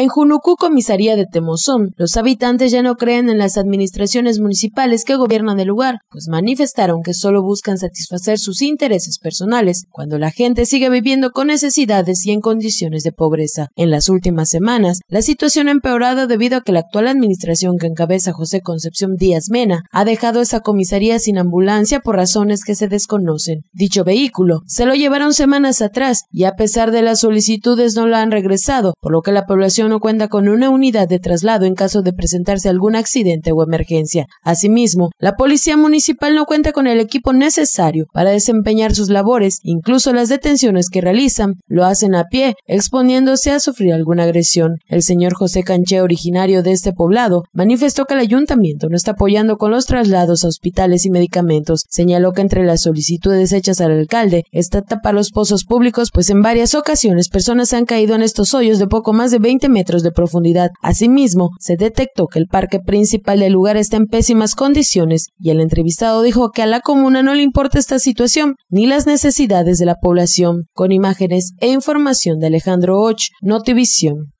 En Junucú, comisaría de Temozón, los habitantes ya no creen en las administraciones municipales que gobiernan el lugar, pues manifestaron que solo buscan satisfacer sus intereses personales cuando la gente sigue viviendo con necesidades y en condiciones de pobreza. En las últimas semanas, la situación ha empeorado debido a que la actual administración que encabeza José Concepción Díaz Mena ha dejado esa comisaría sin ambulancia por razones que se desconocen. Dicho vehículo se lo llevaron semanas atrás y a pesar de las solicitudes no la han regresado, por lo que la población no cuenta con una unidad de traslado en caso de presentarse algún accidente o emergencia. Asimismo, la Policía Municipal no cuenta con el equipo necesario para desempeñar sus labores, incluso las detenciones que realizan lo hacen a pie, exponiéndose a sufrir alguna agresión. El señor José Canché, originario de este poblado, manifestó que el ayuntamiento no está apoyando con los traslados a hospitales y medicamentos. Señaló que entre las solicitudes hechas al alcalde está tapar los pozos públicos, pues en varias ocasiones personas han caído en estos hoyos de poco más de 20 metros de profundidad. Asimismo, se detectó que el parque principal del lugar está en pésimas condiciones y el entrevistado dijo que a la comuna no le importa esta situación ni las necesidades de la población. Con imágenes e información de Alejandro Och, Notivisión.